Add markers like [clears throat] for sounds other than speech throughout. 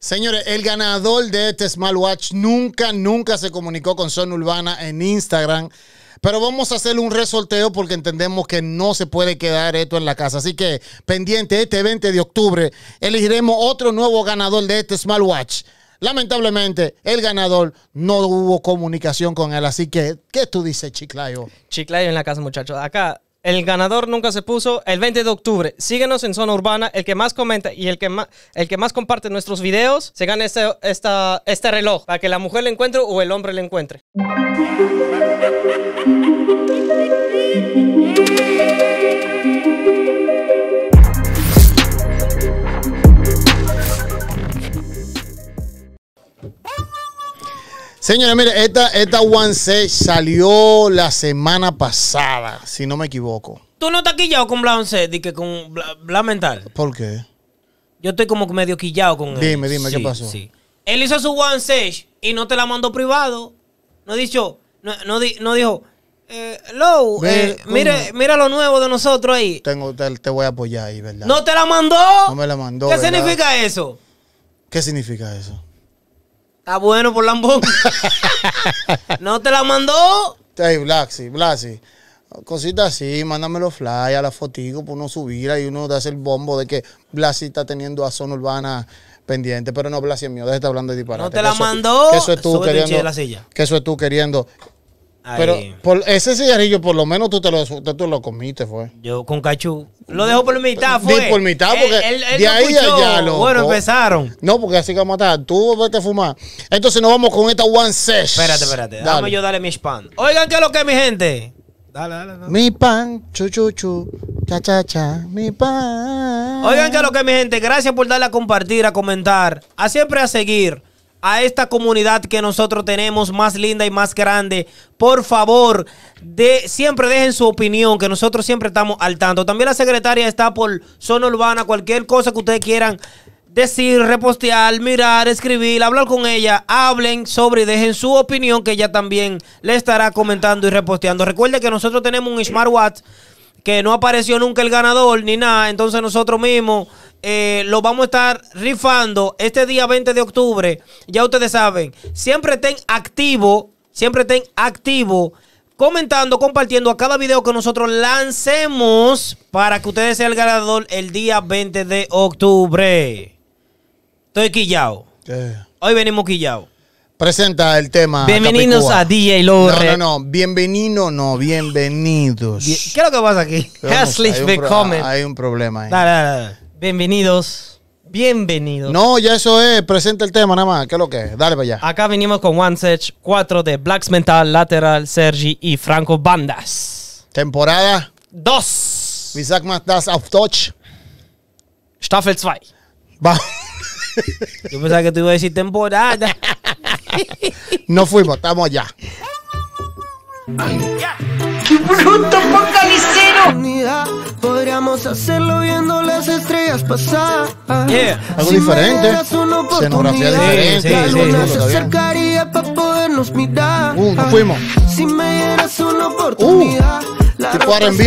Señores, el ganador de este smartwatch nunca, nunca se comunicó con Son Urbana en Instagram. Pero vamos a hacer un resorteo porque entendemos que no se puede quedar esto en la casa. Así que pendiente, este 20 de octubre elegiremos otro nuevo ganador de este smartwatch. Lamentablemente, el ganador no hubo comunicación con él. Así que, ¿qué tú dices, Chiclayo? Chiclayo en la casa, muchachos. Acá el ganador nunca se puso. El 20 de octubre. Síguenos en Zona Urbana. El que más comenta y el que más, el que más comparte nuestros videos se gana este, este reloj para que la mujer le encuentre o el hombre le encuentre. Señores, mire, esta, esta One Sage salió la semana pasada, si no me equivoco. ¿Tú no estás quillado con Bla One que con Bla, Mental? ¿Por qué? Yo estoy como medio quillado con él. Dime, dime, ¿qué pasó? Él hizo su One Sage y no te la mandó privado. No dicho, no, no, dijo, eh, Low, eh, mire, mira lo nuevo de nosotros ahí. Tengo, te, voy a apoyar ahí, ¿verdad? ¿No te la mandó? No me la mandó. ¿Qué significa eso? ¿Qué significa eso? Está bueno por lambón. [laughs] no te la mandó. Hey, Blaxi, Blasi. Cositas así, mándame los a la fotico por uno subir y uno hace el bombo de que Blasi está teniendo a zona urbana pendiente, pero no Blasi es mío, deja de estar hablando de disparate. No te la mandó. Que eso es tú queriendo. Que eso es tú queriendo pero ese cigarrillo, por lo menos tú te lo, comiste, fue. Yo con cachú. Lo dejo por mitad, fue. Di por mitad, porque de ahí ya lo. Bueno, empezaron. No, porque así que vamos a estar. Tú vete fumar. Entonces nos vamos con esta one sesh. Espérate, espérate. Dame yo dale mi spam. Oigan, ¿qué lo que mi gente? Dale, dale, Mi pan, chu, chu, chu, cha, cha, cha, mi pan. Oigan, que lo que mi gente, gracias por darle a compartir, a comentar, a siempre a seguir a esta comunidad que nosotros tenemos más linda y más grande. Por favor, de, siempre dejen su opinión, que nosotros siempre estamos al tanto. También la secretaria está por zona urbana, cualquier cosa que ustedes quieran decir, repostear, mirar, escribir, hablar con ella, hablen sobre y dejen su opinión que ella también le estará comentando y reposteando. Recuerde que nosotros tenemos un smartwatch que no apareció nunca el ganador ni nada, entonces nosotros mismos eh, lo vamos a estar rifando este día 20 de octubre. Ya ustedes saben, siempre estén activos, siempre estén activos, comentando, compartiendo a cada video que nosotros lancemos para que ustedes sean el ganador el día 20 de octubre. Estoy quillao. Hoy venimos quillao. Presenta el tema. Bienvenidos a DJ Lore. No, no, no. Bienvenido, no. Bienvenidos. ¿Qué es lo que pasa aquí? Herzlich Hay un Hay un problema ahí. Bienvenidos. Bienvenidos. No, ya eso es. Presenta el tema nada más. ¿Qué es lo que es? Dale para allá. Acá venimos con One Search 4 de Blacks Mental, Lateral, Sergi y Franco Bandas. Temporada. 2 Wie sagt das auf Deutsch? Staffel 2. Yo pensaba que te iba a decir temporada. [laughs] no fuimos, estamos allá. ¡Qué bruto Podríamos hacerlo viendo las estrellas pasar. Algo diferente. diferente. Sí, sí, sí, acercaría para podernos mirar. Uh, fuimos. Si me dieras una uh, oportunidad. verdad? Mm.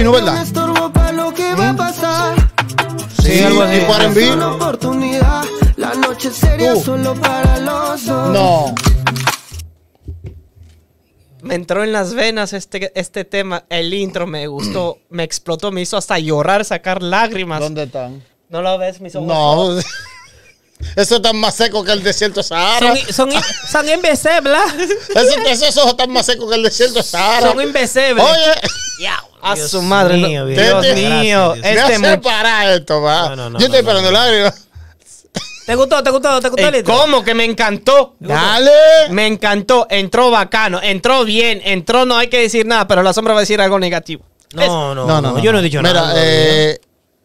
Sí, algo así. La noche sería uh. solo para los No me entró en las venas este, este tema. El intro me gustó, [clears throat] me explotó, me hizo hasta llorar, sacar lágrimas. ¿Dónde están? ¿No lo ves, mis ojos? No. [laughs] Eso está más seco que el desierto Sahara. Son, son, [laughs] son esos ojos están más secos que el desierto Sahara. Son imbéciles. Oye. A su madre. Mío, Dios, mío. Este me hace esto, Yo estoy esperando lágrimas. ¿Te gustó? ¿Te gustó? ¿Te gustó? Eh, ¿Cómo? Que me encantó. Dale. Me encantó. Entró bacano. Entró bien. Entró, no hay que decir nada, pero la sombra va a decir algo negativo. No, no, no, Yo no he dicho nada. Eh,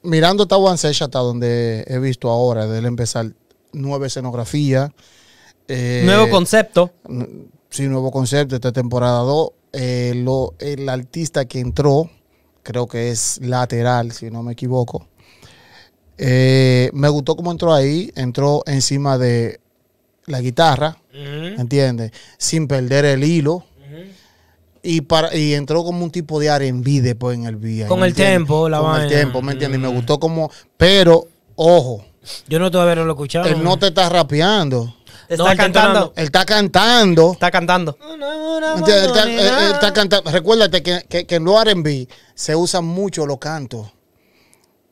mirando esta One hasta donde he visto ahora, de él empezar nueva escenografía. Eh, nuevo concepto. Sí, nuevo concepto. Esta temporada 2. el artista que entró, creo que es lateral, si no me equivoco eh, me gustó cómo entró ahí, entró encima de la guitarra, ¿Me ¿entiendes? Sin perder el hilo. Y, para, y entró como un tipo de R&B después en el día. Con el tiempo, la Con el tiempo, ¿me entiendes? Y me mm. gustó como... Pero, ojo. Yo no todavía no lo escuchaba. Él no te está rapeando. Está, cantando. Él está cantando. Está cantando. Él está, él, él está cantando. Recuérdate que, que, en los RB se usan mucho los cantos.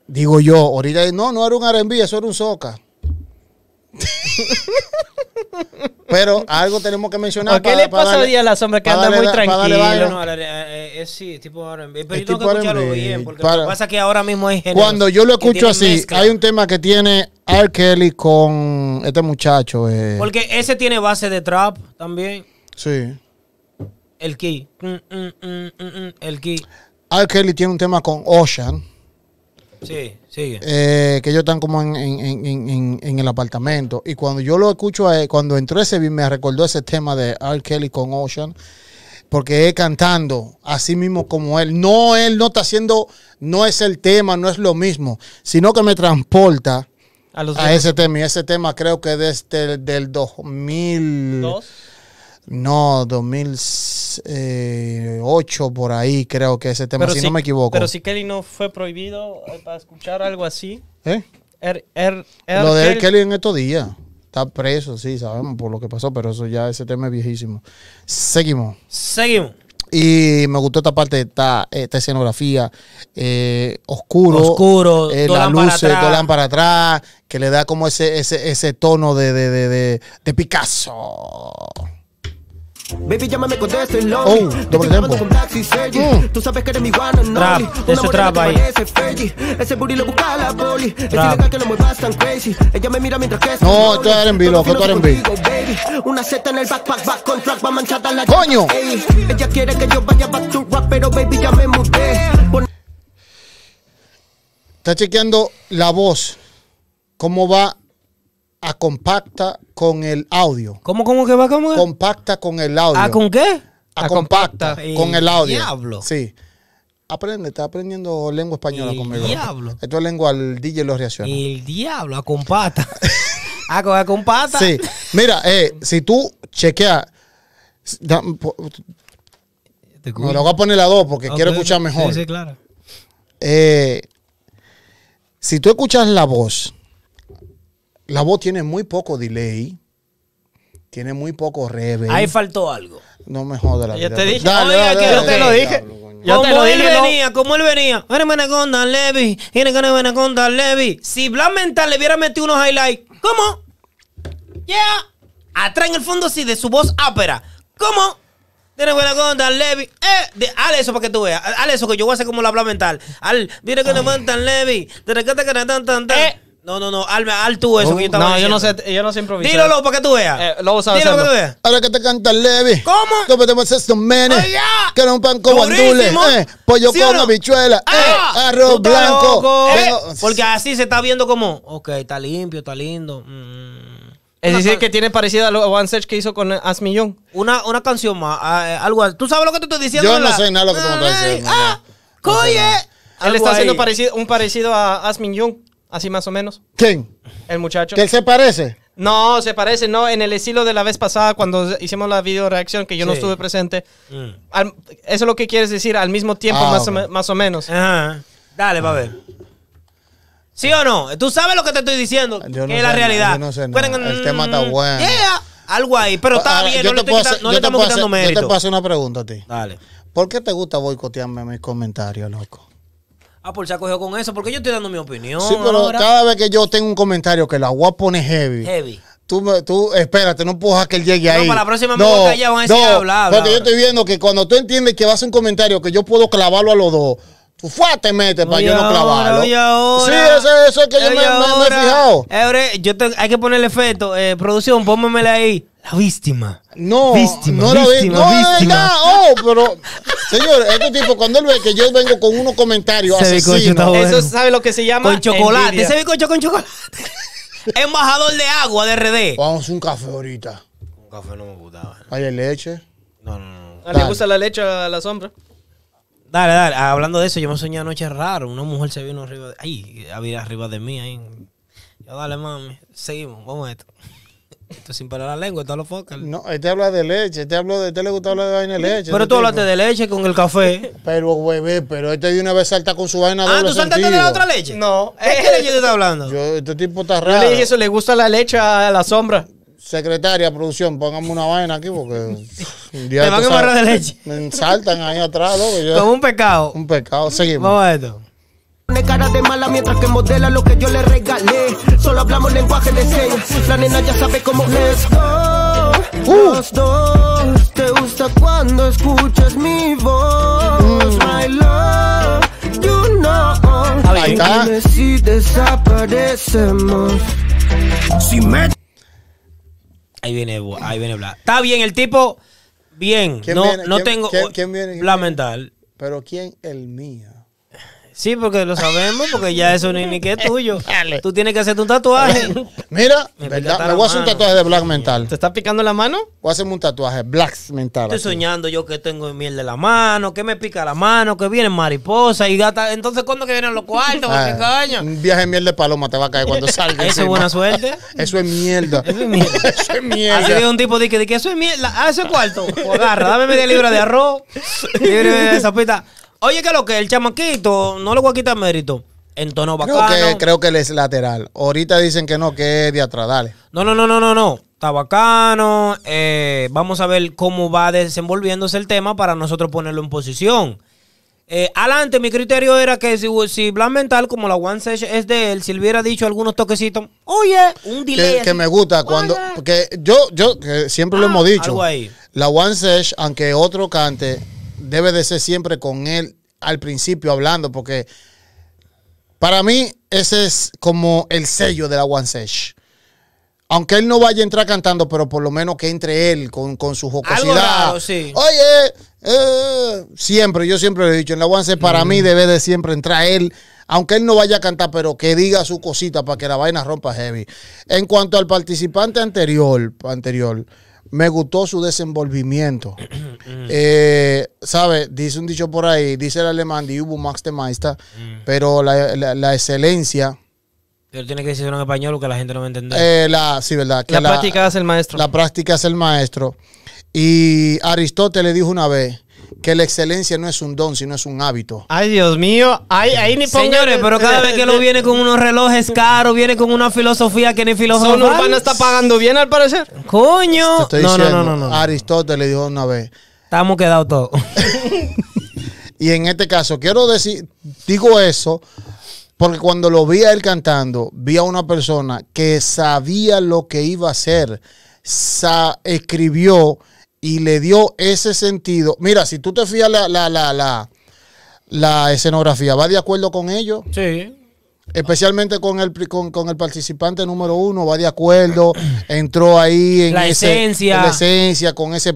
Digo yo, ahorita no, no era un R&B, eso era un soca. [laughs] Pero algo tenemos que mencionar. ¿Qué le pasa a Díaz la Sombra que anda muy tranquilo? es eh, eh, eh, sí, tipo R&B. Pero yo que escucharlo bien, porque lo que pasa es que ahora mismo hay gente. Cuando yo lo escucho así, hay un tema que tiene R. Kelly con este muchacho. Porque ese tiene base de trap también. Sí. El Key. Mm, mm, mm, el Key. R. Kelly tiene un tema con Ocean. Eh, que ellos están como en, en, el apartamento. Y cuando yo lo escucho, cuando entró ese beat, me recordó ese tema de R. Kelly con Ocean. Porque es cantando, así mismo como él. No, él no está haciendo, no es el tema, no es lo mismo. Sino que me transporta a, ese tema. Y ese tema creo que desde este, del 2000. No, 2008 eh, por ahí creo que ese tema, si, no me equivoco. Pero si Kelly no fue prohibido eh, para escuchar algo así. ¿Eh? Er, er, er lo de Kelly, en estos días. Está preso, sí, sabemos por lo que pasó, pero eso ya, ese tema es viejísimo. Seguimos. Seguimos. Y me gustó esta parte, esta, escenografía eh, oscuro. Oscuro, la las luces, para atrás, que le da como ese, ese, ese tono de, de, de, de Picasso. Baby, llámame con oh, estoy lonely. Oh, doble tempo. Con mm. Tú sabes que eres mi one and Trap, ese trap ahí. Ese booty lo busca la poli. Trap. Es ilegal que no muevas tan crazy. Ella me mira mientras que No, esto es R&B, loco, esto es R&B. Una seta en el backpack, back con track, va manchada la... ¡Coño! Ella quiere que yo vaya back to rap, pero baby, ya me mudé. Está chequeando la voz. ¿Cómo va a compacta con el audio. ¿Cómo, cómo que va? ¿Cómo Compacta con el audio. ¿A con qué? A, compacta, con el audio. Diablo. Sí. Aprende, está aprendiendo lengua española el conmigo. Diablo. Esto es lengua al DJ lo reacciona. El diablo, a compacta. [laughs] a, compacta. Sí. Mira, eh, si tú chequeas. Me lo voy a poner a dos porque quiero escuchar mejor. Sí, sí claro. Eh, si tú escuchas la voz la voz tiene muy poco delay. Tiene muy poco reverb. Ahí faltó algo. No me jodas la Yo te dije, dale, oiga, dale, que yo te lo dije. yo como te lo él venía, no. como él venía. Era Menaconda Levi. Tiene que gonda, Levi. Si Blas Mental le hubiera metido unos highlights, ¿cómo? Yeah. Atrás en el fondo sí, de su voz ápera. ¿Cómo? Tiene buena conta, Levy. Eh, de, hale eso para que tú veas. Haz eso que yo voy a hacer como la Blas mental. Al, mira que no cuentan, Levi. Te recata que tan tan tan. Eh, no, no, no, al, al tú eso que yo estaba No, diciendo. yo no sé, yo no sé improvisar. Dilo, para que tú veas. Eh, a Dilo, para que tú veas. Ahora que te canta el Levi. ¿Cómo? Que metemos estos menes. mene. Que era un pan con bandule. Eh, pollo pues con habichuela. Ah, eh, arroz blanco. Eh, eh, porque así se está viendo como, ok, está limpio, está lindo. Mm, mm. Es decir, que tiene parecido a lo One Search que hizo con Asmillón. Una, una canción más, ah, algo ¿Tú sabes lo que te estoy diciendo? Yo no sé nada lo que tú me estás diciendo. ¡Ah! ¡Coye! Él está haciendo parecido, un parecido a Asmin Young. Así más o menos. ¿Quién? El muchacho. ¿Que se parece? No, se parece, no, en el estilo de la vez pasada cuando hicimos la video reacción que yo no estuve presente. Mm. eso es lo que quieres decir, al mismo tiempo ah, más, o, menos. Ajá. Dale, va a ver. ¿Sí o no? Tú sabes lo que te estoy diciendo, yo que es la realidad. no sé el tema está bueno. algo ahí, pero está ah, bien, no le, estamos quitando hacer, Yo te puedo una pregunta a ti. Dale. ¿Por qué te gusta boicotearme mis comentarios, loco? Ah, por pues se acogió con eso porque yo estoy dando mi opinión. Sí, pero cada vez que yo tengo un comentario que la agua pone heavy. Heavy. Tú, tú, espérate, no puedo dejar que él llegue ahí. no, Para la próxima no, me voy a van a decir, no, Porque yo estoy viendo que cuando tú entiendes que vas a hacer un comentario que yo puedo clavarlo a los dos, tú fuerte metes para yo no clavarlo. sí, eso, es que yo me, he fijado. Ahora, eh, yo te, hay que ponerle efecto. Eh, producción, pónmele ahí. La víctima. No, víctima, no la víctima. No, no, no, oh, pero. Señor, este tipo, cuando él ve que yo vengo con unos comentarios asesinos. Bueno. Eso sabe lo que se llama. Con chocolate. Envidia. Ese bicocho con chocolate. [laughs] Embajador de agua de RD. Vamos a un café ahorita. Un café no me gustaba. ¿Hay leche? No, no, no. Ah, ¿Le gusta la leche a la sombra? Dale, dale. Hablando de eso, yo me soñé anoche raro. Una mujer se vino arriba de. Ay, había arriba de mí ahí. dale, mami. Seguimos, vamos a esto. Esto sin parar la lengua, está lo focal. No, este habla de leche, este, de, este le gusta hablar de vaina de leche. Pero tú hablaste de leche con el café. [laughs] Pero, bebé, pero este de una vez salta con su vaina leche. Ah, ¿tú saltaste de la otra leche? No. ¿Qué que leche te está hablando? Yo, este tipo está raro. Yo le dije eso, le gusta la leche a la sombra. Secretaria, producción, póngame una vaina aquí porque... [laughs] Te van a de leche. Saltan ahí atrás, loco. Como un pecado. Un pecado. Seguimos. Vamos a esto cara de mala mientras que modela lo que yo le regalé. Solo hablamos lenguaje de señas. La nena ya sabe cómo es. go, Los uh. dos te gusta cuando escuchas mi voz, mm. my love. You know. si desaparecemos. Si me... Ahí viene, ahí viene Bla. Está bien, el tipo. Bien. no, no tengo. ¿quién, mental. Pero ¿quién? El mío. Sí, porque lo sabemos, porque ya eso ni, ni que es tuyo. [laughs] Tú tienes que hacerte un tatuaje. Mira, me, voy a hacer un tatuaje de black mental. ¿Te estás picando la mano? Voy a hacerme un tatuaje black mental. Estoy soñando yo que tengo miel de la mano, que me pica la mano, que vienen mariposas y gata. Entonces, ¿cuándo que vienen los cuartos? Ah, un viaje de miel de paloma te va a caer cuando [laughs] salga. eso es buena suerte. [laughs] eso es mierda. Eso es mierda. eso es un tipo dice que, de que eso es mierda. Ah, eso es cuarto. Pues agarra, dame media libra de arroz, libre de zapita Oye, que lo que el chamaquito, no le voy a quitar mérito. En tono creo creo que él es lateral. Ahorita dicen que no, que es de Dale. No, no, no, no, no, no. Está bacano. Eh, vamos a ver cómo va desenvolviéndose el tema para nosotros ponerlo en posición. Eh, adelante, mi criterio era que si, si Blan Mental, como la One Session es de él, si hubiera dicho algunos toquecitos, oye, un delay. Que, me gusta cuando. Porque yo, yo que siempre lo ah, hemos dicho. La One Session, aunque otro cante, debe de ser siempre con él al principio hablando, porque para mí ese es como el sello de la One Sesh. Aunque él no vaya a entrar cantando, pero por lo menos que entre él con, su jocosidad. Oye, eh, siempre, yo siempre le he dicho, en la One Sesh para mí debe de siempre entrar él aunque él no vaya a cantar, pero que diga su cosita para que la vaina rompa heavy. En cuanto al participante anterior, anterior me gustó su desenvolvimiento. [clears throat] Mm. eh, ¿Sabe? Dice un dicho por ahí, dice el alemán, die Max de mm. pero la, la, excelencia... Pero tiene que decirlo en español que la gente no va a entender. Eh, la, sí, ¿verdad? Que la, la, práctica es el maestro. La práctica es el maestro. Y Aristóteles dijo una vez que la excelencia no es un don, sino es un hábito. Ay, Dios mío. Ay, ahí ni Señores, pero cada vez que lo viene con unos relojes caros, viene con una filosofía que ni filosofía. No, está pagando bien, al parecer. Coño. no, no, no, no, Aristóteles dijo una vez. Estamos quedados todos. [laughs] y en este caso, quiero decir, digo eso porque cuando lo vi a él cantando, vi a una persona que sabía lo que iba a hacer. escribió y le dio ese sentido. Mira, si tú te fías la, la, la, la, la escenografía, ¿va de acuerdo con ello? Sí especialmente con el, con, con, el participante número uno, va de acuerdo, [clears throat] entró ahí en la esencia. La esencia, con ese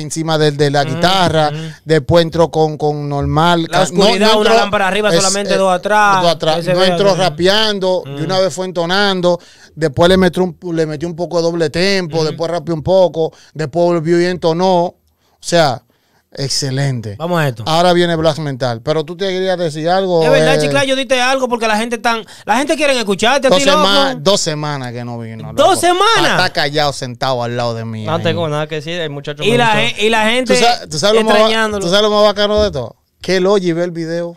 encima de, de la mm, guitarra, mm. después entró con, con normal. La no, no una lámpara arriba, solamente eh, dos atrás. atrás. No entró rapeando, y mm. una vez fue entonando, después le metió un, le metió un poco de doble tempo, después rapeó un poco, después volvió y entonó. O sea, Excelente. Vamos a esto. Ahora viene Black Mental. Pero tú te querías decir algo. Es verdad, eh, Chiclayo yo diste algo porque la gente tan, la gente quiere escucharte. Dos, semanas que no vino. Dos semanas. Está callado sentado al lado de mí. No eh. tengo nada que decir, el muchacho. Y, la, y la gente ¿Tú sabes, tú sabes Lo más, ¿Tú sabes lo más bacano de todo? Que el oye ve el video.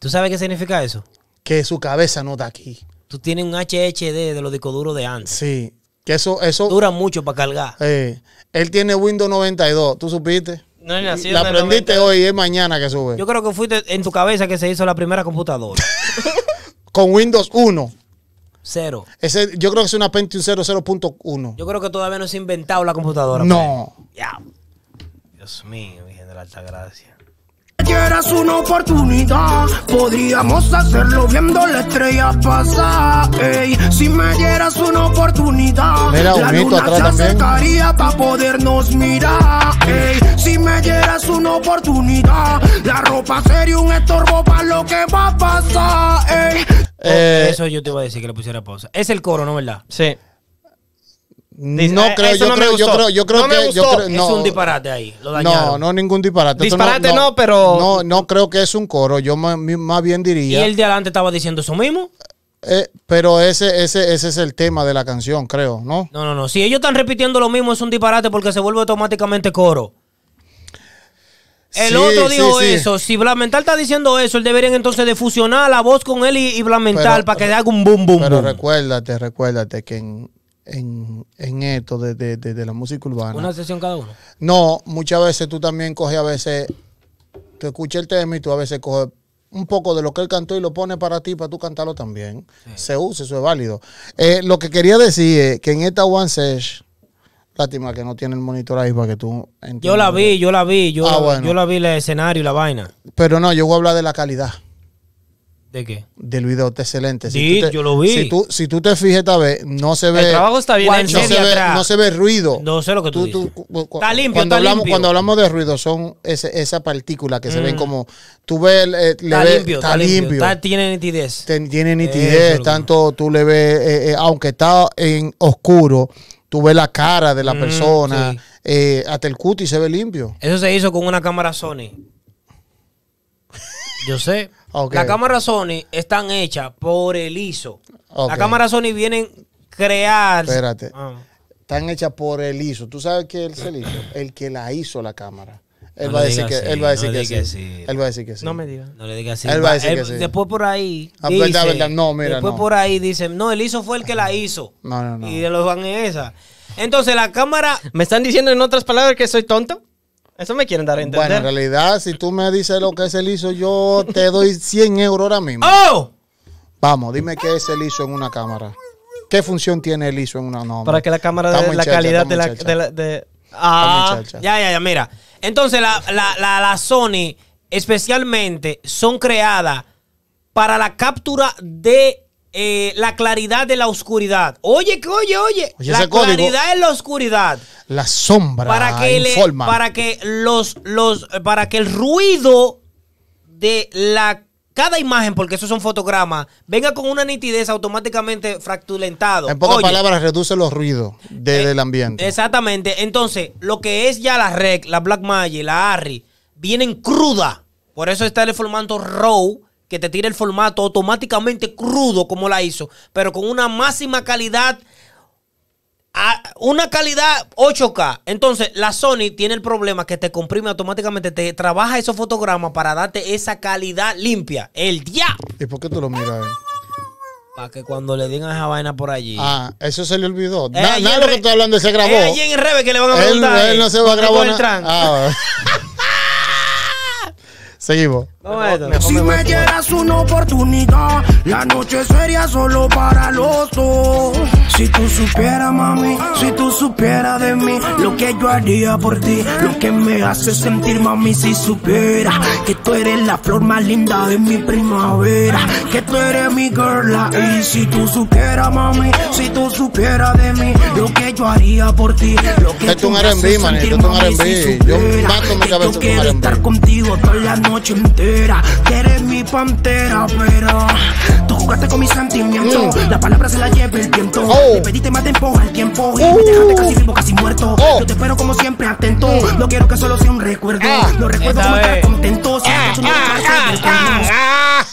¿Tú sabes qué significa eso? Que su cabeza no está aquí. Tú tienes un HHD de los discos duros de antes. Sí. Que eso, eso. Dura mucho para cargar. él tiene Windows 92, ¿tú supiste? No es nacido La aprendiste hoy y es mañana que sube. Yo creo que fuiste en tu cabeza que se hizo la primera computadora. [laughs] Con Windows 1. Cero. Ese, yo creo que es una Pentium 00.1. Yo creo que todavía no se ha inventado la computadora. No. Pues. Ya. Dios mío, mi de la Alta Gracia. Si me dieras una oportunidad, podríamos hacerlo viendo la estrella pasar. Ey, si me dieras una oportunidad, la luna se acercaría para podernos mirar. Ey, si me dieras una oportunidad, la ropa sería un estorbo para lo que va a pasar. Oh, eh, eso yo te iba a decir que le pusiera pausa. Es el coro, ¿no verdad? Sí no creo, yo, creo yo creo, que, yo es un disparate ahí. Lo no, no ningún disparate. Disparate no, pero. No, no creo que es un coro. Yo más, bien diría. ¿Y el de adelante estaba diciendo eso mismo? Eh, pero ese, ese, ese es el tema de la canción, creo, ¿no? No, no, no. Si ellos están repitiendo lo mismo, es un disparate porque se vuelve automáticamente coro. El otro dijo eso. Si Blamental está diciendo eso, él deberían entonces de fusionar la voz con él y, Blamental para que le haga un boom, boom. Pero recuérdate, recuérdate que en, en, esto de, la música urbana. ¿Una sesión cada uno? No, muchas veces tú también coges a veces, te escuchas el tema y tú a veces coges un poco de lo que él cantó y lo pone para ti, para tú cantarlo también. Se usa, eso es válido. Eh, lo que quería decir es que en esta One Sesh, lástima que no tiene el monitor ahí para que tú entiendas. Yo la vi, yo la vi, yo, ah, yo la vi el escenario y la vaina. Pero no, yo voy a hablar de la calidad. ¿De qué? Del video excelente. Si sí, yo lo vi. Si tú, si tú te fijas esta vez, no se ve. El trabajo está bien no se, ve, no se ve ruido. No sé lo que tú, está limpio, cuando hablamos, Cuando hablamos de ruido, son esas esa partícula que se ven mm. como. Tú ves. Eh, está, limpio, está, limpio, tiene nitidez. tiene nitidez, tanto tú le ves. Eh, eh, aunque está en oscuro, tú ves la cara de la mm, persona. hasta el cutis se ve limpio. Eso se hizo con una cámara Sony. Yo sé. La cámara Sony están hechas por el ISO. La cámara Sony vienen crear. Espérate. Ah. Están hechas por el ISO. ¿Tú sabes qué es el ISO? [clears throat] El que la hizo la cámara. Él, va, a decir que, él va a decir que, que sí. Él va a decir que sí. No me digas. No le diga así. Él va a decir eh, que sí. Después por ahí. Ah, pues, dice, verdad, verdad. No, mira. Después por ahí dicen, no, el ISO fue el que la hizo. No, no, no. Y de los van en esa. Entonces la cámara. ¿Me están diciendo en otras palabras que soy tonto? Eso me quieren dar a entender. Bueno, en realidad, si tú me dices lo que es el ISO, yo te doy 100 euros ahora mismo. ¡Oh! Vamos, dime qué es el ISO en una cámara. ¿Qué función tiene el ISO en una cámara? Para que la cámara de la calidad de la, Ah, ya, ya, ya, mira. Entonces, la, la Sony especialmente son creadas para la captura de eh, la claridad de la oscuridad. Oye, que oye, oye. la claridad en la oscuridad. La sombra. Para que, para que los, los, para que el ruido de la cada imagen, porque esos son fotogramas, venga con una nitidez automáticamente fractulentado. En pocas palabras, reduce los ruidos eh, del ambiente. Exactamente. Entonces, lo que es ya la REC, la Black Magic, la harry vienen cruda. Por eso está el formato RAW que te tire el formato automáticamente crudo como la hizo, pero con una máxima calidad, una calidad 8K. Entonces, la Sony tiene el problema que te comprime automáticamente, te trabaja esos fotogramas para darte esa calidad limpia. El día. ¿Y por qué tú lo miras? Para que cuando le a esa vaina por allí. Ah, eso se le olvidó. Eh, nada lo que estoy hablando se grabó. Es eh, en Rebe que le van a preguntar. Él, no se va a grabar. Ah, [laughs] Seguimos si me, dieras una oportunidad, la noche sería solo para los dos. Si tú supieras, mami, si tú supieras de mí, lo que yo haría por ti, lo que me hace sentir, mami, si supieras que tú eres la flor más linda de mi primavera, que tú eres mi girl. Y si tú supieras, mami, si tú supieras de mí, lo que yo haría por ti, lo que tú me sentir, mami, si que yo quiero estar contigo toda la noche eres mi pantera, pero tú jugaste con mis sentimientos. Mm. La palabra se la lleva el viento. Oh. pediste más tiempo al tiempo y me uh. dejaste casi vivo, casi muerto. Oh. Yo te espero como siempre, atento. Mm. No quiero que solo sea un recuerdo. no ah. Lo recuerdo como estar contento. si es ah. tú no ah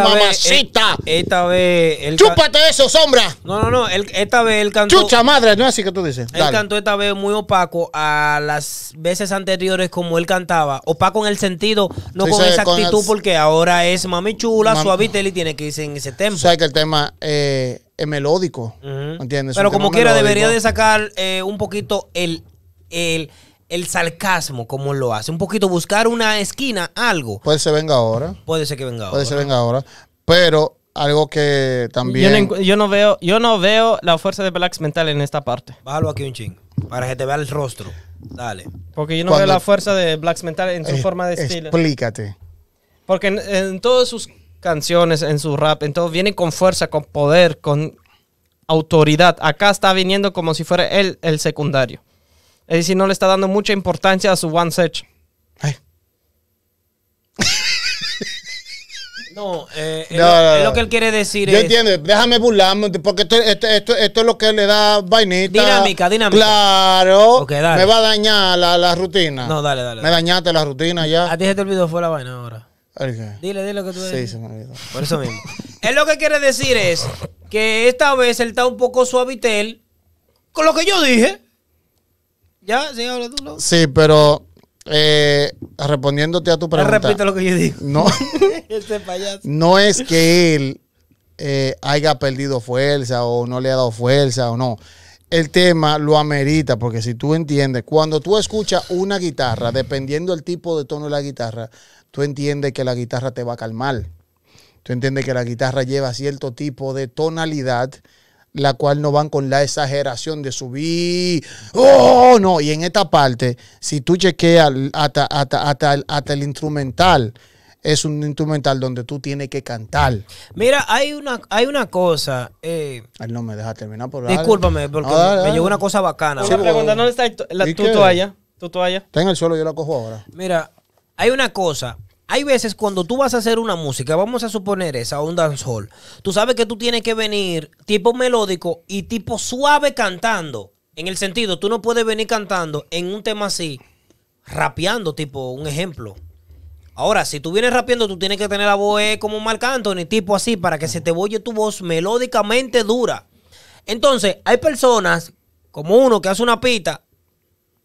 mamacita! esta vez. El ¡Chúpate eso, sombra! No, no, no. esta vez el cantó... ¡Chucha madre! No es así que tú dices. Él cantó esta vez muy opaco a las veces anteriores como él cantaba. Opaco en el sentido, no con esa actitud, porque ahora es mami chula, suavita y tiene que irse en ese tema. O que el tema. Eh, es melódico. ¿Entiendes? Pero como quiera, debería de sacar eh, un poquito el, el, el sarcasmo, como lo hace. Un poquito buscar una esquina, algo. Puede ser venga ahora. Puede ser que venga ahora. Puede ser venga ahora. Pero algo que también. Yo no, veo, yo no veo la fuerza de Black Mental en esta parte. Bájalo aquí un ching. Para que te vea el rostro. Dale. Porque yo no veo la fuerza de Black Mental en su eh, forma de estilo. Explícate. Porque en, todas sus canciones, en su rap, en todo, viene con fuerza, con poder, con autoridad. Acá está viniendo como si fuera él el secundario. Es decir, no le está dando mucha importancia a su one search. [laughs] Eh, no, es lo que él quiere decir. Yo entiendo, déjame burlarme, porque esto, esto, esto, es lo que le da vainita. Dinámica, dinámica. Claro. me va a dañar la, la, rutina. No, dale, dale. Me dañaste la rutina ya. A ti se te olvidó, fue la vaina ahora. Dile, dile lo que tú Sí, se me olvidó. Por eso mismo. él lo que quiere decir es que esta vez él está un poco suavitel con lo que yo dije. Ya, sí, Sí, pero eh, respondiéndote a tu pregunta. Repito lo que yo digo. No, [laughs] este payaso. no es que él eh, haya perdido fuerza o no le ha dado fuerza o no. El tema lo amerita, porque si tú entiendes, cuando tú escuchas una guitarra, dependiendo del tipo de tono de la guitarra, tú entiendes que la guitarra te va a calmar. Tú entiendes que la guitarra lleva cierto tipo de tonalidad la cual no van con la exageración de subir. Oh, no. Y en esta parte, si tú chequeas hasta, el, instrumental, es un instrumental donde tú tienes que cantar. Mira, hay una, hay una cosa. Eh, no me deja terminar por Discúlpame, porque me llegó una cosa bacana. ¿dónde está la, tu, toalla, tu toalla? Está en el suelo, yo la cojo ahora. Mira, hay una cosa hay veces cuando tú vas a hacer una música, vamos a suponer esa, un dancehall, tú sabes que tú tienes que venir tipo melódico y tipo suave cantando. En el sentido, tú no puedes venir cantando en un tema así, rapeando, tipo un ejemplo. Ahora, si tú vienes rapeando, tú tienes que tener la voz eh, como canto, ni tipo así, para que se te oye tu voz melódicamente dura. Entonces, hay personas como uno que hace una pita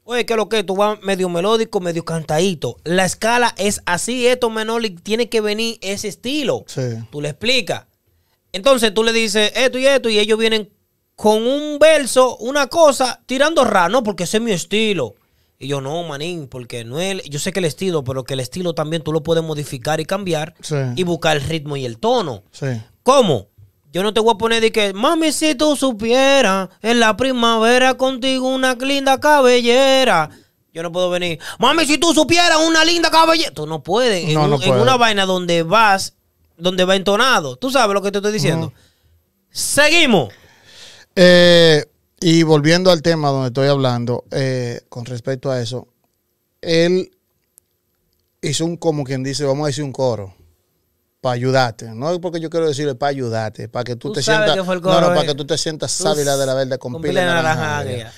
Oye, ¿qué es lo que tú vas medio melódico, medio cantadito. La escala es así, esto menor tiene que venir ese estilo. Sí. Tú le explicas. Entonces tú le dices esto y esto y ellos vienen con un verso, una cosa, tirando rano porque ese es mi estilo. Y yo, no, manín, porque no es, yo sé que el estilo, pero que el estilo también tú lo puedes modificar y cambiar y buscar el ritmo y el tono. Sí. ¿Cómo? Yo no te voy a poner de que, mami, si tú supieras, en la primavera contigo una linda cabellera. Yo no puedo venir. Mami, si tú supieras una linda cabellera. Tú no puedes. en, una vaina donde vas, donde va entonado. Tú sabes lo que te estoy diciendo. Seguimos. Eh, y volviendo al tema donde estoy hablando, eh, con respecto a eso, él hizo un, como quien dice, vamos a decir un coro para ayudarte. No es porque yo quiero decirle para ayudarte, para eh. que tú, te sientas. no, para que tú te sientas la de la verde con,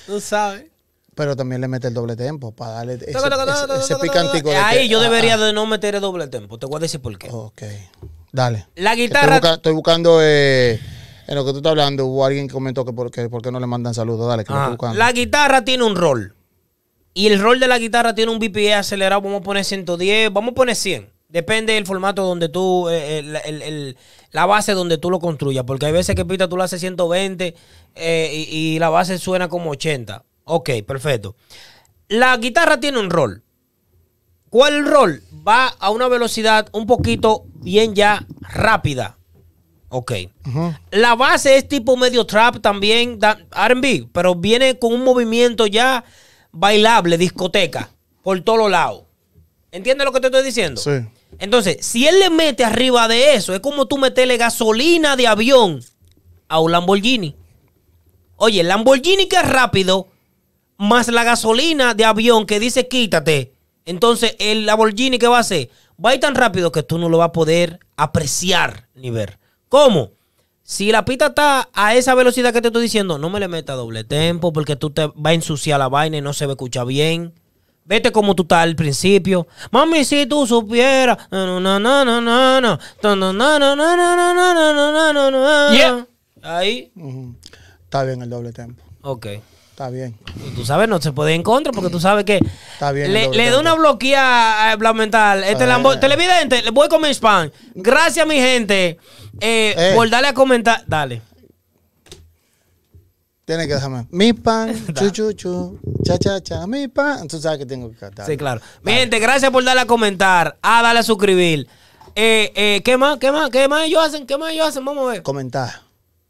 tú sabes. Pero también le mete el doble tempo para darle ese, picantico. Ahí yo debería de no meter el doble tempo. Te voy a decir por qué. Ok. Dale. La guitarra. Estoy, buscando. Eh, en lo que tú estás hablando, hubo alguien que comentó que por, qué no le mandan saludos. Dale, que estoy buscando. La guitarra tiene un rol. Y el rol de la guitarra tiene un BPA acelerado. Vamos a poner 110, vamos a poner 100. Depende del formato donde tú, eh, eh, la base donde tú lo construyas. Porque hay veces que pita tú la haces 120 eh, y, la base suena como 80. Ok, perfecto. La guitarra tiene un rol. ¿Cuál rol? Va a una velocidad un poquito bien ya rápida. Ok. La base es tipo medio trap también, RB, pero viene con un movimiento ya bailable, discoteca, por todos lados. ¿Entiendes lo que te estoy diciendo? Sí. Entonces, si él le mete arriba de eso, es como tú meterle gasolina de avión a un Lamborghini. Oye, el Lamborghini que es rápido, más la gasolina de avión que dice quítate. Entonces, el Lamborghini que va a hacer, va a ir tan rápido que tú no lo vas a poder apreciar ni ver. ¿Cómo? Si la pita está a esa velocidad que te estoy diciendo, no me le meta doble tempo porque tú te va a ensuciar la vaina y no se va a bien. Vete como tú estás al principio. Mami, si tú supieras. no Ahí. Está bien el doble tempo. Ok. Está bien. Tú sabes, no se puede ir en contra porque tú sabes que. Está bien. Le, le doy una bloquea a mental. Este Televidente, le voy con mi spam. Gracias, mi gente, eh. por darle a comentar. Dale. Tiene que dejarme. Mi pan, chuchuchu, [laughs] chu, chu, cha, cha, cha, mi pan. Tú sabes que tengo que cantar. Sí, claro. Vale. gente, gracias por darle a comentar, Ah, dale a suscribir. Eh, eh, ¿Qué más? ¿Qué más? ¿Qué más ellos hacen? ¿Qué más ellos hacen? Vamos a ver. Comentar.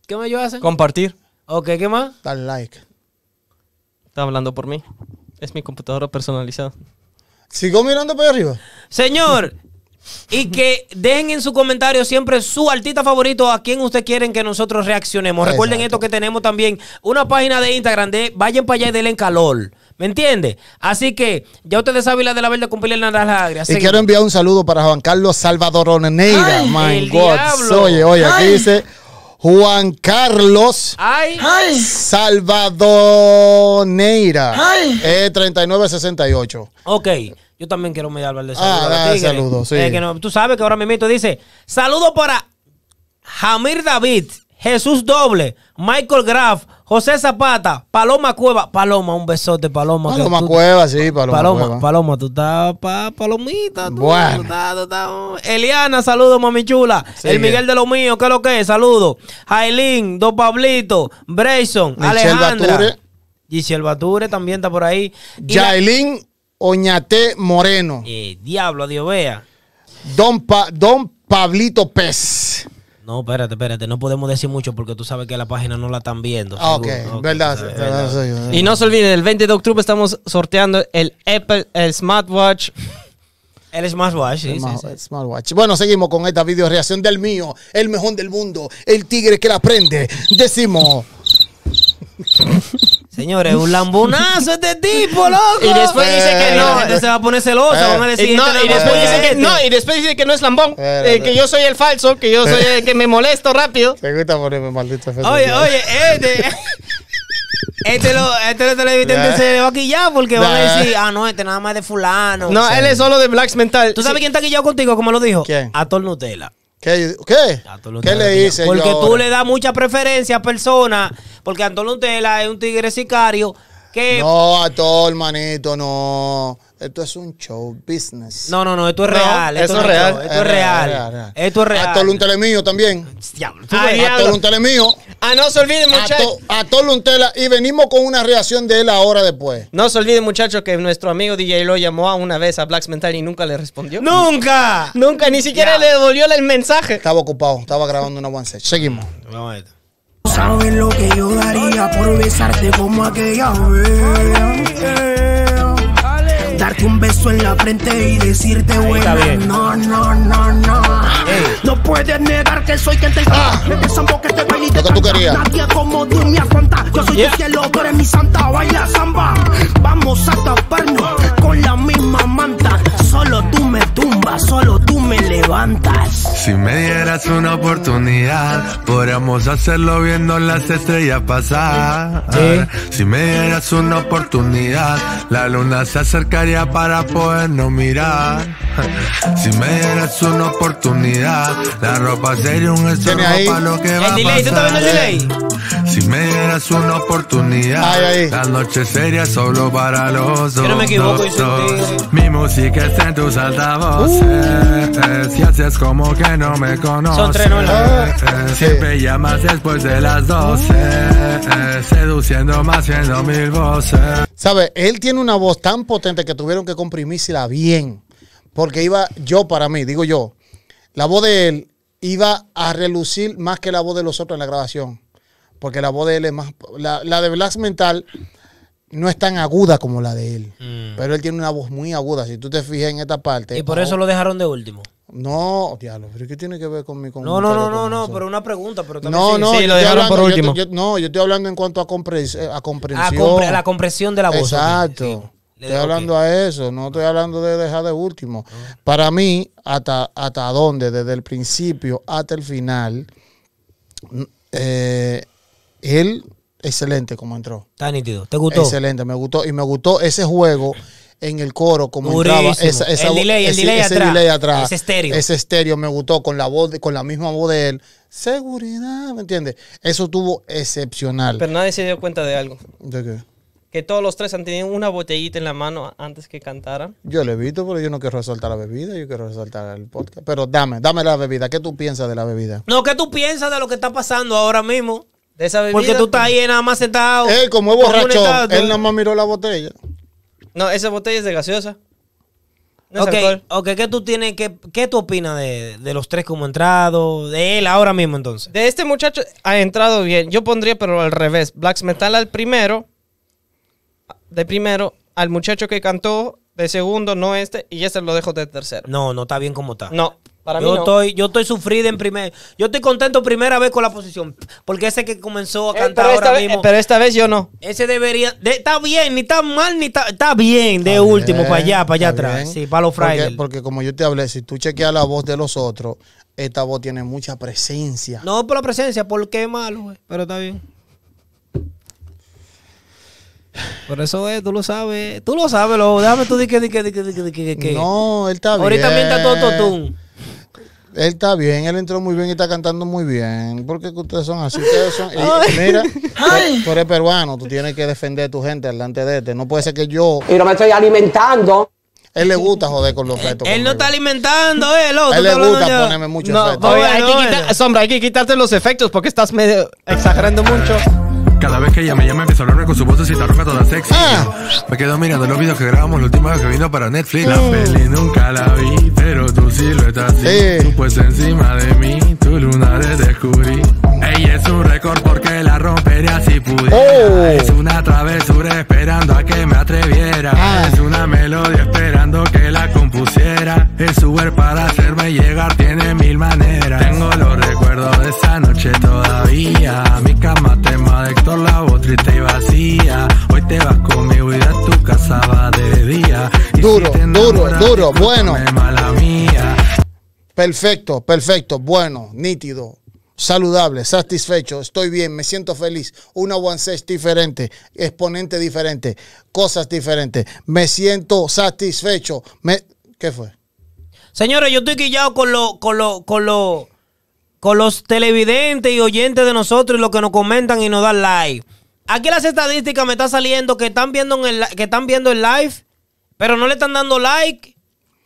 ¿Qué más ellos hacen? Compartir. Ok, ¿qué más? Dar like. Está hablando por mí. Es mi computadora personalizada. ¿Sigo mirando para arriba? Señor, [laughs] Y que dejen en su comentario siempre su artista favorito a quien ustedes quieren que nosotros reaccionemos. Recuerden esto que tenemos también una página de Instagram de vayan para allá y denle calor. ¿Me entiende? Así que ya ustedes saben la de la verde cumplir el en las Y quiero enviar un saludo para Juan Carlos Salvadoroneira. My God. Oye, oye, aquí dice. Juan Carlos Ay. Salvadoneira. Ay. E3968. Eh, ok. Yo también quiero un al saludo. Ah, a ah, sí. tú sabes que ahora mismo dice, saludo para Jamir David, Jesús Doble, Michael Graf, José Zapata, Paloma Cueva. Paloma, un besote, Paloma. Paloma Cueva, sí, Paloma Paloma, Paloma, tú estás pa, palomita. Tú, estás, Eliana, saludo, mami chula. El Miguel de los míos, ¿qué es lo que es? Saludos. Jailín, Don Pablito, Brayson, Alejandro. Alejandra. Bature. Giselle Bature también está por ahí. Jailín Oñate Moreno. Eh, diablo, Dios vea. Don, Don Pablito Pez. No, espérate, espérate, no podemos decir mucho porque tú sabes que la página no la están viendo. Ah, ok, Verdad, Y no se olviden, el 20 de octubre estamos sorteando el Apple, el Smartwatch. El Smartwatch, sí, Smartwatch. Bueno, seguimos con esta video reacción del mío, el mejor del mundo, el tigre que la prende. Decimos. [laughs] Señores, un lambonazo este tipo, [laughs] loco. Y después dice que no. Eh. entonces se va a poner celosa, eh. a decir. No, este y después dice que este". no, y después dice que no es lambón. Eh, que yo soy el falso, que yo soy el que me molesto rápido. Me [laughs] gusta ponerme maldito Oye, oye, este. [laughs] Este lo, este lo televidente se va a quillar porque van a decir, ah, no, este nada más de fulano. No, él es solo de Blacks Mental. ¿Tú sabes quién está quillado contigo, como lo dijo? ¿Quién? Ator Nutella. ¿Qué, qué? ¿Qué le dice? Porque tú le das mucha preferencia a personas, porque Antonio Tela es un tigre sicario que... No, a todo, hermanito, no. Esto es un show business. No, no, no, esto es real. Esto es real. esto es real, Esto es real. A todo un mío también. Diablo, a todo un Ah, no se olviden, muchachos. A todo un Y venimos con una reacción de él ahora después. No se olviden, muchachos, que nuestro amigo DJ lo llamó a una vez a Black Mental y nunca le respondió. ¡Nunca! Nunca, ni siquiera le devolvió el mensaje. Estaba ocupado, estaba grabando una one set. Seguimos. Vamos a Sabes lo que yo daría por besarte como aquella vez. Darte un beso en la frente y decirte bueno, No, no, no, no. Eh. No puedes negar que soy quien te ah. encanta. Me que te baile Nadie como tú me afronta. Yo soy tu cielo, tú eres mi santa. Baila samba. Vamos a taparnos con la misma manta. Solo tú me tumbas, solo tú me levantas. Si me dieras una oportunidad, podríamos hacerlo viendo las estrellas pasar. Si me dieras una oportunidad, la luna se acercaría para podernos mirar. Si me dieras una oportunidad, la ropa sería un estorbo para lo que va a delay, Si me dieras una oportunidad, la noche sería solo para los dos. no me equivoco, Mi música está en tus altavoces. Si haces como que no me conoces. Eh, ah, eh, siempre llamas después de las 12. Eh, seduciendo más, siendo mil voces. Sabes, Él tiene una voz tan potente que tuvieron que la bien. Porque iba yo para mí, digo yo, la voz de él iba a relucir más que la voz de los otros en la grabación. Porque la voz de él es más. La, de Black Mental no es tan aguda como la de él. Mm. Pero él tiene una voz muy aguda. Si tú te fijas en esta parte. Y por eso lo dejaron de último. No, diablo, pero ¿qué tiene que ver con mi No, no, no, no, no, pero una pregunta, pero también No, no, lo dejaron por último. Yo, no, yo estoy hablando en cuanto a, a comprensión. A la comprensión de la voz. Exacto. Estoy hablando a eso, no estoy hablando de dejar de último. Ah. Para mí, hasta, hasta dónde, desde el principio hasta el final, eh, él, excelente como entró. Está nítido, ¿te gustó? Excelente, me gustó. Y me gustó ese juego en el coro, como entraba. Esa, el delay, el delay atrás. delay Ese estéreo. Ese estéreo me gustó con la voz, con la misma voz de él. Seguridad, ¿me entiendes? Eso tuvo excepcional. Pero nadie se dio cuenta de algo. ¿De qué? que todos los tres han tenido una botellita en la mano antes que cantaran. Yo le evito, pero yo no quiero resaltar la bebida, yo quiero resaltar el podcast. Pero dame, dame la bebida. ¿Qué tú piensas de la bebida? No, ¿qué tú piensas de lo que está pasando ahora mismo? De esa bebida. Porque tú estás ahí nada más sentado. Él, como es borracho, él nada más miró la botella. No, esa botella es de gaseosa. No ok, ¿qué tú tienes, qué, qué tú opinas de, los tres como entrado, de él ahora mismo entonces? De este muchacho ha entrado bien. Yo pondría, pero al revés, Black Metal al primero, de primero, al muchacho que cantó de segundo, no este, y ese lo dejo de tercero. No, no está bien como está. No, para mí no. Estoy, yo estoy sufrido en primer. Yo estoy contento primera vez con la posición. Porque ese que comenzó a eh, cantar ahora mismo. pero esta vez yo no. Ese debería. está bien, ni está mal, ni está. Está bien, de último, para allá, para allá atrás. Sí, para los frailes. Porque, como yo te hablé, si tú chequeas la voz de los otros, esta voz tiene mucha presencia. No por la presencia, porque es malo, güey. Pero está bien. Por eso es, eh, tú lo sabes. Tú lo sabes, lo, déjame tú di que, di que, di que, que, No, él está bien. Ahorita también está todo totún. Él está bien, él entró muy bien y está cantando muy bien. Porque ustedes son así, ustedes son. Y, mira, [laughs] tú, eres peruano, tú tienes que defender a tu gente delante de este. No puede ser que yo. Y no me estoy alimentando. Él le gusta joder con los efectos Él no está alimentando, eh, lo. Él le gusta yo. ponerme mucho no, hay que quitar, sombra, hay que quitarte los efectos porque estás medio exagerando mucho. Cada vez que ella me llama empiezo a hablarme con su voz te roja toda sexy. Ah. Me quedo mirando los videos que grabamos la última vez que vino para Netflix. La peli nunca la vi, pero tu silueta sí. Tú pues encima de mí, tu luna de descubrí. Ella es un récord porque la rompería si pudiera. Oh. Es una travesura esperando a que me atreviera. Ah. Es una melodía esperando que la compusiera. Es El Uber para hacerme llegar tiene mil maneras. Tengo los recuerdos de esa noche todavía. Mi cama tema de Héctor voz triste y vacía. Hoy te vas conmigo y a tu casa va de día. duro, duro, duro, bueno. Perfecto, perfecto, bueno, nítido saludable, satisfecho, estoy bien, me siento feliz. Una One diferente, exponente diferente, cosas diferentes. Me siento satisfecho. Me, ¿Qué fue? Señores, yo estoy quillado con los lo, con con los televidentes y oyentes de nosotros y los que nos comentan y nos dan like. Aquí las estadísticas me está saliendo que están viendo el, que están viendo el live, pero no le están dando like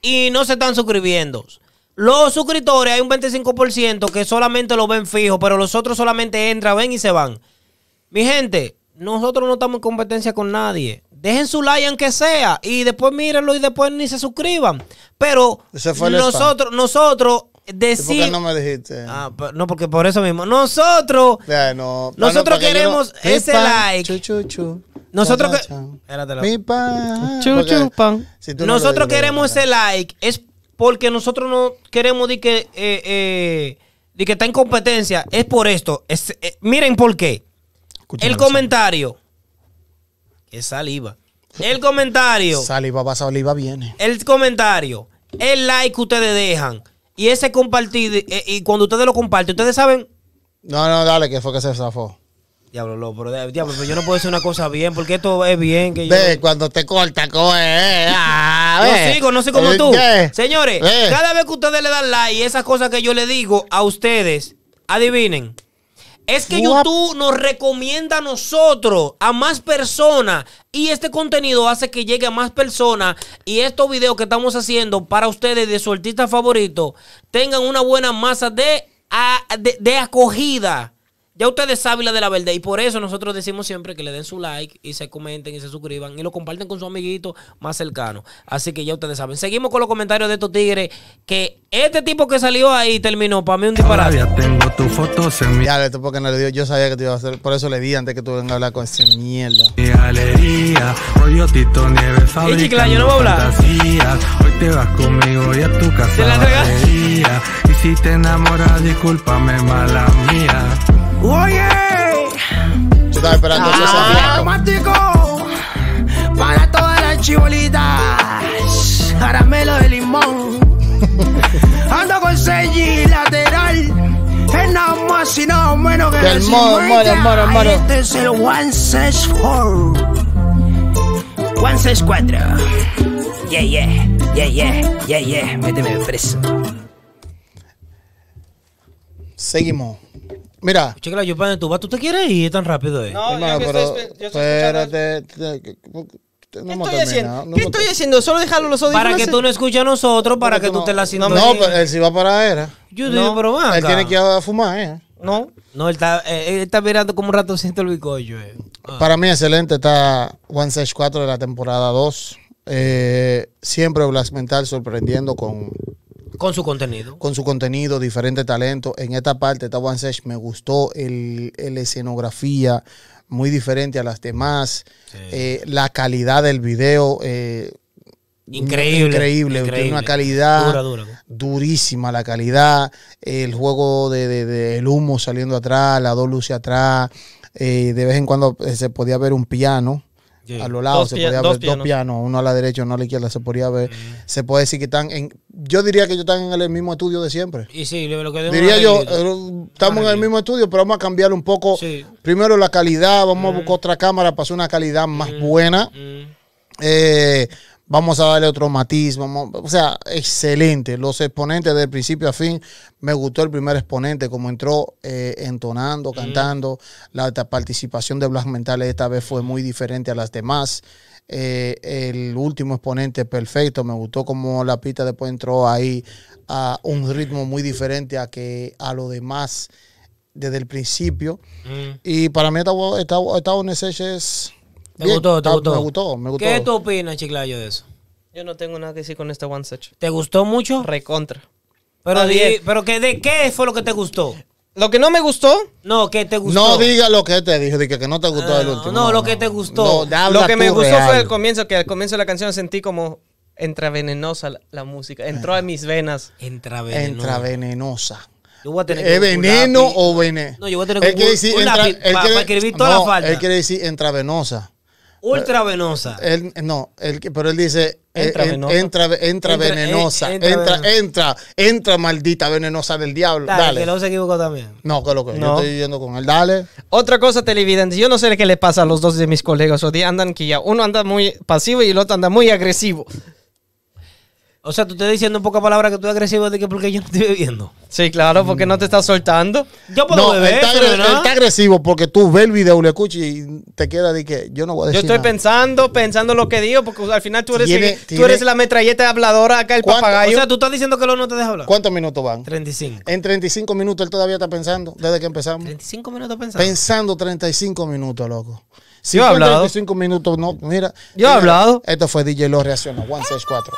y no se están suscribiendo. Los suscriptores hay un 25% que solamente lo ven fijo, pero los otros solamente entran, ven y se van. Mi gente, nosotros no estamos en competencia con nadie. Dejen su like aunque sea y después mírenlo y después ni se suscriban. Pero nosotros, nosotros ¿Por qué no me dijiste? Ah, no, porque por eso mismo. Nosotros. nosotros queremos ese like. Nosotros que. nosotros queremos ese like. Es porque nosotros no queremos de que. Eh, eh, que está en competencia. Es por esto. Es, eh, miren por qué. el comentario es saliva. El comentario. Saliva pasa, saliva viene. El comentario, el like que ustedes dejan y ese compartir. Eh, eh, y cuando ustedes lo comparten, ustedes saben. No, no, dale, que fue que se zafó. Diablo, loco eh, diablo, pero yo no puedo decir una cosa bien, porque esto es bien. Que cuando te corta, coge. No ah, sigo, no sé cómo tú. Señores, cada vez que ustedes le dan like, esas cosas que yo le digo a ustedes, adivinen. Es que YouTube nos recomienda a nosotros, a más personas, y este contenido hace que llegue a más personas y estos videos que estamos haciendo para ustedes de su artista favorito tengan una buena masa de, de acogida. Ya ustedes saben la de la verdad y por eso nosotros decimos siempre que le den su like y se comenten y se suscriban y lo comparten con su amiguito más cercano. Así que ya ustedes saben. Seguimos con los comentarios de estos tigres que este tipo que salió ahí terminó para mí un disparate. Ya tengo tu foto en mi... Ya, esto porque no le dio, yo sabía que te iba a hacer, por eso le di antes que tú vengas a hablar con ese mierda. Mi galería, hoy yo Tito nieve y yo no voy a hablar. Hoy te vas conmigo y a tu casa. la Y si te enamoras, discúlpame, mala mía. Oye. Yo estaba esperando ah, para todas las chibolitas. Caramelo de limón. [laughs] Ando con Seiji lateral. Es nada más y nada menos que el Este es el 164. 164. Yeah, yeah, yeah, yeah, yeah, yeah. Méteme preso. Seguimos. Mira. ¿Tú yo quieres de vas, tú te quieres ir tan rápido? Eh? No, no, pero, estoy, espérate. ¿Qué estoy haciendo? ¿Qué estoy haciendo? Solo dejarlo los audífonos. Para que tú no escuches a nosotros, para que tú te la sientas. No, pero pues, él sí va para era. Yo digo, pero va. Él tiene que ir a fumar, ¿eh? No. No, él está, eh, mirando como un rato ratoncito el bicollo. Eh. Ah. Para mí, excelente. Está One Size 4 de la temporada 2. Eh, siempre Blas Mental sorprendiendo con con su contenido. Con su contenido, diferente talento En esta parte, esta One me gustó el, escenografía muy diferente a las demás. Eh, la calidad del video. Eh, increíble, increíble, una calidad durísima la calidad. El juego del de, humo saliendo atrás, la dos luces atrás. Eh, de vez en cuando se podía ver un piano a los lados se podía ver dos, pianos, uno a la derecha, uno a la izquierda, se podría ver. Se puede decir que están en. Yo diría que ellos están en el mismo estudio de siempre. Y sí, lo que Diría yo, eh, estamos en el mismo estudio, pero vamos a cambiar un poco. Primero la calidad, vamos a buscar otra cámara para hacer una calidad más buena. Eh, vamos a darle otro matiz, o sea, excelente. Los exponentes del principio a fin, me gustó el primer exponente, como entró eh, entonando, cantando. La, participación de Blas Mentales esta vez fue muy diferente a las demás. Eh, el último exponente perfecto, me gustó como la pista después entró ahí a un ritmo muy diferente a que a lo demás desde el principio. Mm. Y para mí esta, esta, es me gustó? Me gustó, me gustó. ¿Qué tú opinas, Chiclayo, de eso? Yo no tengo nada que decir con este one set. ¿Te gustó mucho? Recontra. Pero, pero ¿de qué fue lo que te gustó? Lo que no me gustó, No, que te gustó. No diga lo que te dije, que, no te gustó ah, el último. no, lo que te gustó. lo que me gustó fue el comienzo, que al comienzo de la canción sentí como Entravenenosa la, música, entró a mis venas. Entra ¿Es veneno o veneno? No, yo voy a tener que escribir toda la falta. Él quiere decir intravenosa ultra venosa no, pero él dice, entra, eh, eh, entra, venenosa. Entra, entra, entra, maldita venenosa del diablo. Dale, Que no se equivocó también. No, que lo que yo estoy viviendo con él. Dale. Otra cosa televidente. Yo no sé qué le pasa a los dos de mis colegas. O andan que uno anda muy pasivo y el otro anda muy agresivo. O sea, tú estás diciendo en pocas palabras que tú eres agresivo de que porque yo no estoy bebiendo. Sí, claro, porque no te estás soltando. Yo puedo no, beber. Él está, pero agresivo porque tú ves el video, le escuchas y te queda de que yo no voy a decir. Yo estoy pensando, pensando lo que digo, porque al final tú eres, tú eres la metralleta habladora acá, el papagayo. O sea, tú estás diciendo que lo no te deja hablar. ¿Cuántos minutos van? 35. En 35 minutos él todavía está pensando, desde que empezamos. 35 minutos pensando. Pensando 35 minutos, loco. Si yo he hablado. 35 minutos, no, mira. Yo he hablado. Esto fue DJ Lo Reacciona, 164.